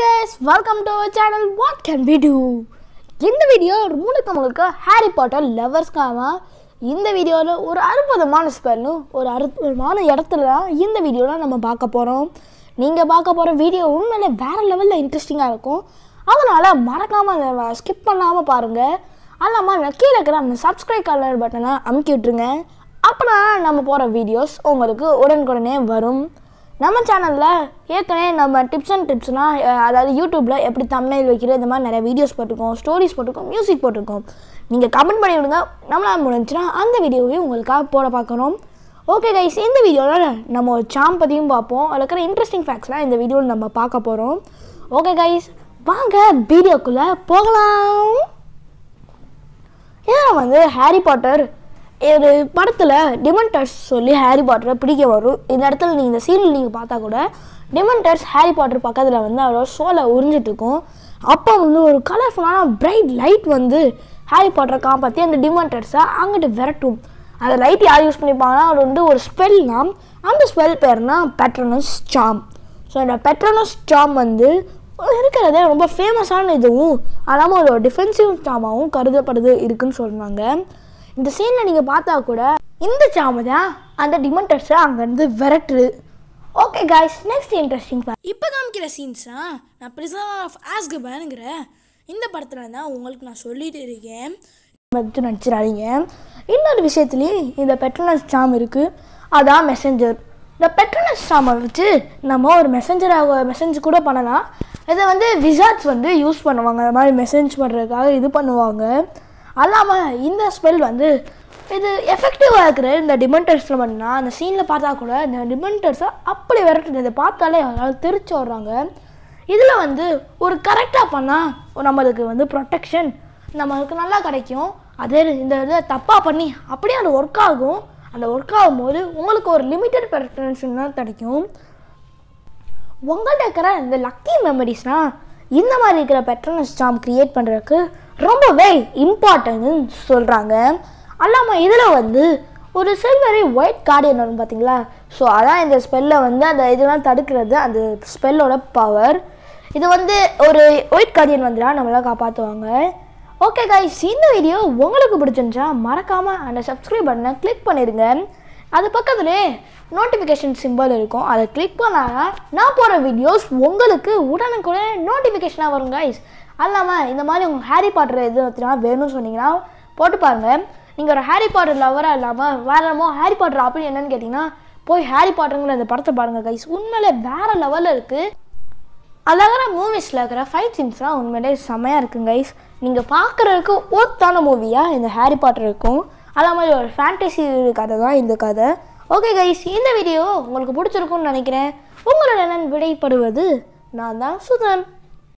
guys welcome to channel what can we do இந்த video ஒரு முழுக்க முழுக்க ஹாரி பாட்டர் லவர்ஸ்க்காக இந்த வீடியோவில் ஒரு அற்புதமான ஸ்பெல்லும் ஒரு அற்புதமான இடத்துல தான் இந்த வீடியோவில் நம்ம பார்க்க போகிறோம் நீங்கள் பார்க்க போகிற வீடியோ உண்மையில வேறு லெவலில் இன்ட்ரெஸ்டிங்காக இருக்கும் அதனால் மறக்காமல் ஸ்கிப் பண்ணாமல் பாருங்கள் அல்லாமல் நான் கீழே இருக்கிற அந்த சப்ஸ்கிரைப் கலர் பட்டனை அமுக்கி விட்ருங்க அப்போனா நம்ம போகிற வீடியோஸ் உங்களுக்கு உடனுக்குடனே வரும் நம்ம சேனலில் ஏற்கனவே நம்ம டிப்ஸ் அண்ட் டிப்ஸ்னால் அதாவது யூடியூப்பில் எப்படி தமிழில் வைக்கிறது இந்த மாதிரி நிறைய வீடியோஸ் போட்டிருக்கோம் ஸ்டோரிஸ் போட்டிருக்கோம் மியூசிக் போட்டிருக்கோம் நீங்கள் கமெண்ட் பண்ணி விடுங்க நம்மளால் முடிஞ்சுன்னா அந்த வீடியோவையும் உங்களுக்காக போட பார்க்குறோம் ஓகே கைஸ் இந்த வீடியோவில் நம்ம ஒரு சாம் பற்றியும் பார்ப்போம் அதில் இருக்கிற இன்ட்ரெஸ்டிங் ஃபேக்ட்ஸ்லாம் இந்த வீடியோவில் நம்ம பார்க்க போகிறோம் ஓகே கைஸ் வாங்க வீடியோக்குள்ளே போகலாம் ஏன் வந்து ஹாரி பாட்டர் ஒரு படத்தில் டிமன்டர்ஸ் சொல்லி ஹாரி பாட்டரை பிடிக்க வரும் இந்த இடத்துல நீங்கள் இந்த சீரியல் நீங்கள் பார்த்தா கூட டிமன்டர்ஸ் ஹாரி பாட்டர் பக்கத்தில் வந்து அவரோட சோலை உறிஞ்சிட்ருக்கும் அப்போ வந்து ஒரு கலர்ஃபுல்லான பிரைட் லைட் வந்து ஹாரி பாட்டரை காப்பாற்றி அந்த டிமன்டர்ஸை அங்கிட்டு விரட்டும் அந்த லைட் யார் யூஸ் பண்ணிப்பாங்கன்னா அவர் வந்து ஒரு ஸ்பெல்னா அந்த ஸ்பெல் பேர்னா பெட்ரனஸ் சாம் ஸோ அந்த பெட்ரனஸ் சாம் வந்து இருக்கிறத ரொம்ப ஃபேமஸான இதுவும் அதனால் ஒரு டிஃபென்சிவ் சாமாவும் கருதப்படுது இருக்குன்னு சொல்கிறாங்க இந்த சீனில் நீங்கள் பார்த்தா கூட இந்த சாமதா அந்த டிமெண்டர்ஸை அங்கேருந்து விரட்டுரு ஓகே காய்ஸ் நெக்ஸ்ட் இன்ட்ரெஸ்டிங் இப்போ காமிக்கிற சீன்ஸாக நான் பிரிசன் ஆஃப் பயனுங்கிற இந்த படத்தில் தான் உங்களுக்கு நான் சொல்லிட்டு இருக்கேன் மதித்து நடிச்சிடாதீங்க இன்னொரு விஷயத்துலேயும் இந்த பெட்ரோனஸ் சாம் இருக்குது அதான் மெசஞ்சர் இந்த பெட்ரோனஸ் சாமை வச்சு நம்ம ஒரு மெசஞ்சராக மெசேஜ் கூட பண்ணலாம் இதை வந்து விசார்ட்ஸ் வந்து யூஸ் பண்ணுவாங்க அந்த மாதிரி மெசேஜ் பண்ணுறதுக்காக இது பண்ணுவாங்க அல்லாமல் இந்த ஸ்பெல் வந்து இது எஃபெக்டிவாக இருக்கிற இந்த டிமெண்டர்ஸில் பண்ணால் அந்த சீனில் பார்த்தா கூட இந்த டிமெண்டர்ஸை அப்படி விரட்டுது இதை பார்த்தாலே அவங்களால திருச்சி வர்றாங்க இதில் வந்து ஒரு கரெக்டாக பண்ணால் நம்மளுக்கு வந்து ப்ரொட்டெக்ஷன் நம்மளுக்கு நல்லா கிடைக்கும் அதே இந்த இதை தப்பாக பண்ணி அப்படியே அது ஒர்க் ஆகும் அந்த ஒர்க் ஆகும்போது உங்களுக்கு ஒரு லிமிட்டட் ப்ரொட்டன்ஷன் தான் கிடைக்கும் உங்கள்கிட்ட இருக்கிற இந்த லக்கி மெமரிஸ்னால் இந்த மாதிரி இருக்கிற பெட்டர்னஸ் ஜாம் க்ரியேட் பண்ணுறதுக்கு ரொம்பவே இம்பார்ட்டன்ட்னு சொல்கிறாங்க அல்லாமல் இதில் வந்து ஒரு சில்வரி ஒயிட் கார்டியன் வரும் பார்த்தீங்களா ஸோ அதான் இந்த ஸ்பெல்லை வந்து அந்த இதெல்லாம் தடுக்கிறது அந்த ஸ்பெல்லோட பவர் இது வந்து ஒரு ஒயிட் கார்டியன் வந்துடா நம்மளால் காப்பாற்றுவாங்க ஓகே கைஸ் இந்த வீடியோ உங்களுக்கு பிடிச்சிருந்துச்சா மறக்காமல் அந்த சப்ஸ்கிரைப் பட்டனை கிளிக் பண்ணிடுங்க அது பக்கத்தில் நோட்டிஃபிகேஷன் சிம்பிள் இருக்கும் அதை கிளிக் பண்ணால் நான் போகிற வீடியோஸ் உங்களுக்கு உடனுக்குடன் நோட்டிஃபிகேஷனாக வரும் கைஸ் அல்லாமல் இந்த மாதிரி உங்கள் ஹாரி பாட்டர் எது வச்சுனா வேணும்னு சொன்னீங்கன்னா போட்டு பாருங்கள் நீங்கள் ஒரு ஹாரி பாட்டர் லவராக இல்லாமல் வேறமோ ஹாரி பாட்டர் அப்படி என்னென்னு கேட்டிங்கன்னா போய் ஹாரி பாட்டருங்கிற அந்த படத்தை பாருங்கள் கைஸ் உண்மையிலே வேறு லெவலில் இருக்குது அழகான மூவிஸில் இருக்கிற ஃபைட் சீன்ஸ்லாம் உண்மையிலே செம்மையாக இருக்குங்க கைஸ் நீங்கள் பார்க்குறதுக்கு ஒத்தான மூவியாக இந்த ஹாரி பாட்டர் இருக்கும் அது மாதிரி ஒரு ஃபேண்டசி கதை தான் இந்த கதை ஓகே கைஸ் இந்த வீடியோ உங்களுக்கு பிடிச்சிருக்குன்னு நினைக்கிறேன் உங்களோட நன் விடைப்படுவது நான் தான் சுதன்